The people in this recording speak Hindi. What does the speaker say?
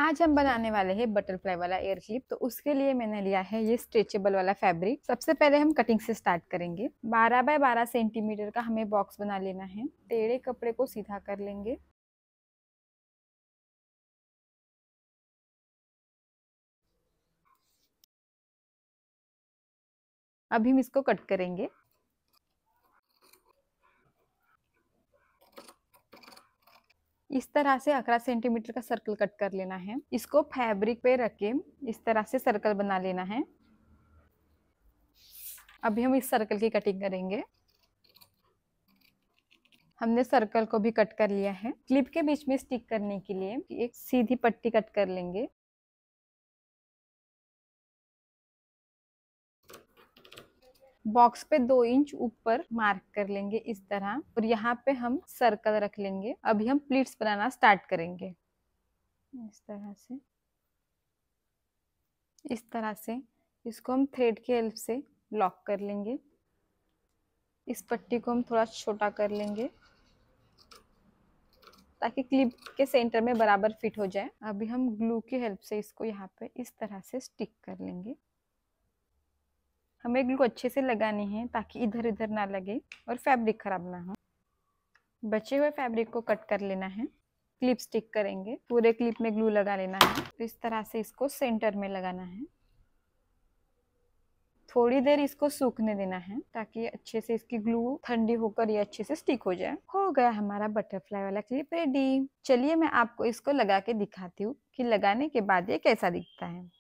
आज हम बनाने वाले हैं बटरफ्लाई वाला एयर क्लिप तो उसके लिए मैंने लिया है ये स्ट्रेचेबल वाला फैब्रिक सबसे पहले हम कटिंग से स्टार्ट करेंगे 12 बाय 12 सेंटीमीटर का हमें बॉक्स बना लेना है टेढ़े कपड़े को सीधा कर लेंगे अभी हम इसको कट करेंगे इस तरह से अकड़ा सेंटीमीटर का सर्कल कट कर लेना है इसको फैब्रिक पे रख के इस तरह से सर्कल बना लेना है अभी हम इस सर्कल की कटिंग करेंगे हमने सर्कल को भी कट कर लिया है क्लिप के बीच में स्टिक करने के लिए एक सीधी पट्टी कट कर लेंगे बॉक्स पे दो इंच ऊपर मार्क कर लेंगे इस तरह और यहाँ पे हम सर्कल रख लेंगे अभी हम प्लीट्स बनाना स्टार्ट करेंगे इस तरह से इस तरह से इसको हम थ्रेड के हेल्प से लॉक कर लेंगे इस पट्टी को हम थोड़ा छोटा कर लेंगे ताकि क्लिप के सेंटर में बराबर फिट हो जाए अभी हम ग्लू की हेल्प से इसको यहाँ पे इस तरह से स्टिक कर लेंगे हमें ग्लू अच्छे से लगानी है ताकि इधर उधर ना लगे और फैब्रिक ख़राब ना हो बचे हुए फैब्रिक को कट कर लेना है क्लिप स्टिक करेंगे पूरे क्लिप में ग्लू लगा लेना है तो इस तरह से इसको सेंटर में लगाना है थोड़ी देर इसको सूखने देना है ताकि अच्छे से इसकी ग्लू ठंडी होकर ये अच्छे से स्टिक हो जाए हो गया हमारा बटरफ्लाई वाला क्लिप रेडी चलिए मैं आपको इसको लगा के दिखाती हूँ कि लगाने के बाद ये कैसा दिखता है